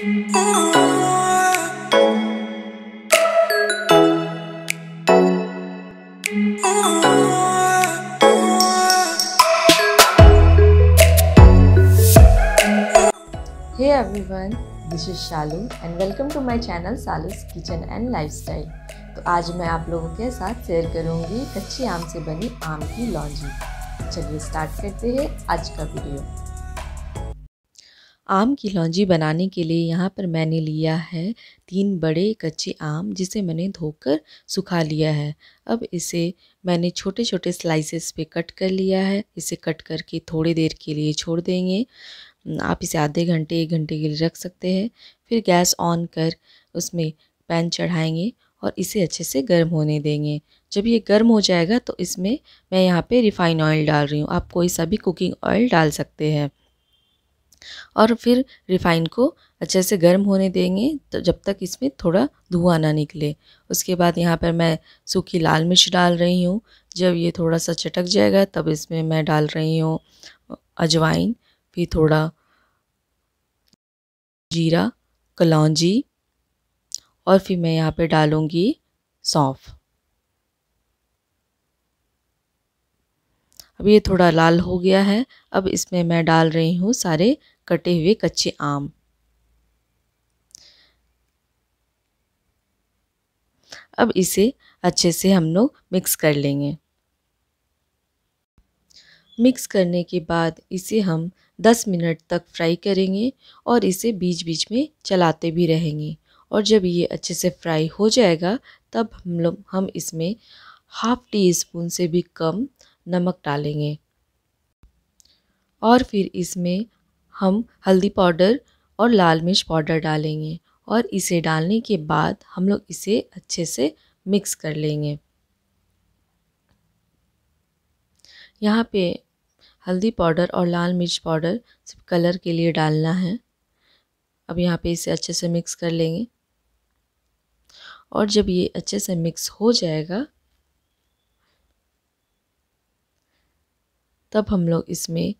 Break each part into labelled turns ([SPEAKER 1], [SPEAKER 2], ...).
[SPEAKER 1] Hey everyone, this is Shalu and welcome to my channel Salu's Kitchen and Lifestyle. तो आज मैं आप लोगों के साथ शेयर करूंगी कच्चे आम से बनी आम की लॉन्जी चलिए स्टार्ट करते हैं आज का वीडियो आम की लौंजी बनाने के लिए यहाँ पर मैंने लिया है तीन बड़े कच्चे आम जिसे मैंने धोकर सुखा लिया है अब इसे मैंने छोटे छोटे स्लाइसेस पे कट कर लिया है इसे कट करके थोड़ी देर के लिए छोड़ देंगे आप इसे आधे घंटे एक घंटे के लिए रख सकते हैं फिर गैस ऑन कर उसमें पैन चढ़ाएंगे और इसे अच्छे से गर्म होने देंगे जब ये गर्म हो जाएगा तो इसमें मैं यहाँ पे रिफ़ाइन ऑयल डाल रही हूँ आप कोई सा भी कुकिंग ऑयल डाल सकते हैं और फिर रिफाइन को अच्छे से गर्म होने देंगे तो जब तक इसमें थोड़ा धुआं ना निकले उसके बाद यहाँ पर मैं सूखी लाल मिर्च डाल रही हूँ जब ये थोड़ा सा चटक जाएगा तब इसमें मैं डाल रही हूँ अजवाइन फिर थोड़ा जीरा कलौजी और फिर मैं यहाँ पर डालूँगी सौंफ अब ये थोड़ा लाल हो गया है अब इसमें मैं डाल रही हूँ सारे कटे हुए कच्चे आम अब इसे अच्छे से हम लोग मिक्स कर लेंगे मिक्स करने के बाद इसे हम 10 मिनट तक फ्राई करेंगे और इसे बीच बीच में चलाते भी रहेंगे और जब ये अच्छे से फ्राई हो जाएगा तब हम लोग हम इसमें हाफ टी स्पून से भी कम नमक डालेंगे और फिर इसमें हम हल्दी पाउडर और लाल मिर्च पाउडर डालेंगे और इसे डालने के बाद हम लोग इसे अच्छे से मिक्स कर लेंगे यहाँ पे हल्दी पाउडर और लाल मिर्च पाउडर सिर्फ कलर के लिए डालना है अब यहाँ पे इसे अच्छे से मिक्स कर लेंगे और जब ये अच्छे से मिक्स हो जाएगा तब हम लोग इसमें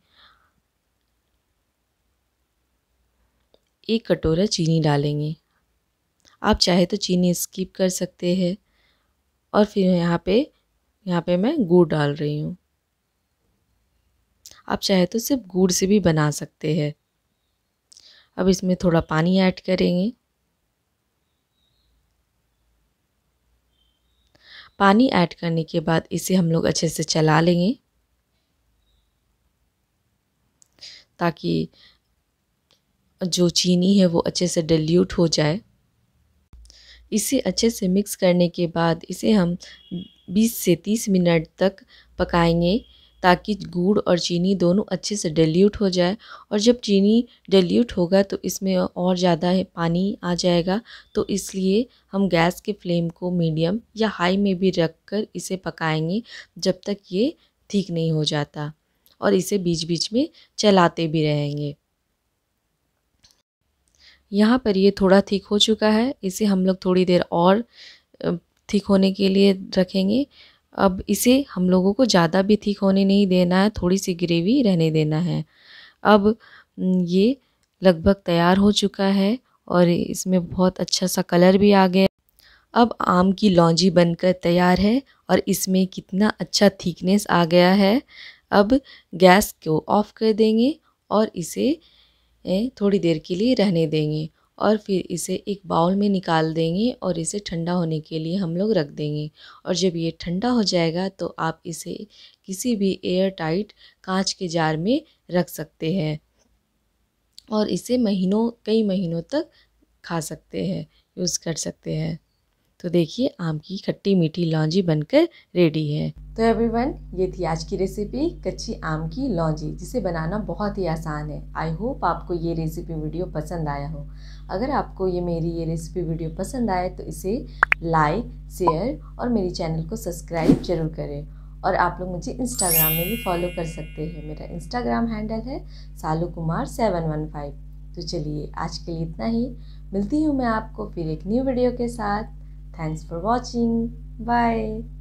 [SPEAKER 1] एक कटोरा चीनी डालेंगे आप चाहे तो चीनी स्किप कर सकते हैं और फिर यहाँ पे यहाँ पे मैं गुड़ डाल रही हूँ आप चाहे तो सिर्फ गुड़ से भी बना सकते हैं अब इसमें थोड़ा पानी ऐड करेंगे पानी ऐड करने के बाद इसे हम लोग अच्छे से चला लेंगे ताकि जो चीनी है वो अच्छे से डिल्यूट हो जाए इसे अच्छे से मिक्स करने के बाद इसे हम 20 से 30 मिनट तक पकाएंगे ताकि गुड़ और चीनी दोनों अच्छे से डिल्यूट हो जाए और जब चीनी डिल्यूट होगा तो इसमें और ज़्यादा पानी आ जाएगा तो इसलिए हम गैस के फ्लेम को मीडियम या हाई में भी रख कर इसे पकाएंगे जब तक ये ठीक नहीं हो जाता और इसे बीच बीच में चलाते भी रहेंगे यहाँ पर ये थोड़ा ठीक हो चुका है इसे हम लोग थोड़ी देर और ठीक होने के लिए रखेंगे अब इसे हम लोगों को ज़्यादा भी ठीक होने नहीं देना है थोड़ी सी ग्रेवी रहने देना है अब ये लगभग तैयार हो चुका है और इसमें बहुत अच्छा सा कलर भी आ गया अब आम की लौंजी बनकर तैयार है और इसमें कितना अच्छा थिकनेस आ गया है अब गैस को ऑफ़ कर देंगे और इसे थोड़ी देर के लिए रहने देंगे और फिर इसे एक बाउल में निकाल देंगे और इसे ठंडा होने के लिए हम लोग रख देंगे और जब ये ठंडा हो जाएगा तो आप इसे किसी भी एयर टाइट कांच के जार में रख सकते हैं और इसे महीनों कई महीनों तक खा सकते हैं यूज़ कर सकते हैं तो देखिए आम की खट्टी मीठी लॉन्जी बनकर रेडी है तो एवरीवन ये थी आज की रेसिपी कच्ची आम की लौंजी जिसे बनाना बहुत ही आसान है आई होप आपको ये रेसिपी वीडियो पसंद आया हो अगर आपको ये मेरी ये रेसिपी वीडियो पसंद आए तो इसे लाइक शेयर और मेरे चैनल को सब्सक्राइब जरूर करें और आप लोग मुझे इंस्टाग्राम में भी फॉलो कर सकते हैं मेरा इंस्टाग्राम हैंडल है Salu Kumar seven one five तो चलिए आज के लिए इतना ही मिलती हूँ मैं आपको फिर एक न्यू वीडियो के साथ थैंक्स फॉर वॉचिंग बाय